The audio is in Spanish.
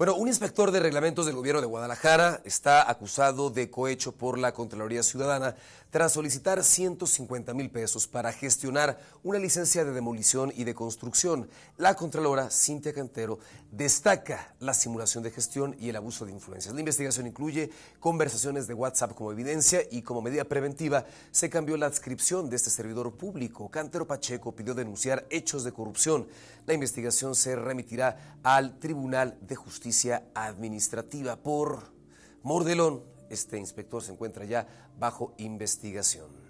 Bueno, un inspector de reglamentos del gobierno de Guadalajara está acusado de cohecho por la Contraloría Ciudadana tras solicitar 150 mil pesos para gestionar una licencia de demolición y de construcción. La Contralora Cintia Cantero destaca la simulación de gestión y el abuso de influencias. La investigación incluye conversaciones de WhatsApp como evidencia y como medida preventiva se cambió la adscripción de este servidor público. Cantero Pacheco pidió denunciar hechos de corrupción. La investigación se remitirá al Tribunal de Justicia administrativa por Mordelón. Este inspector se encuentra ya bajo investigación.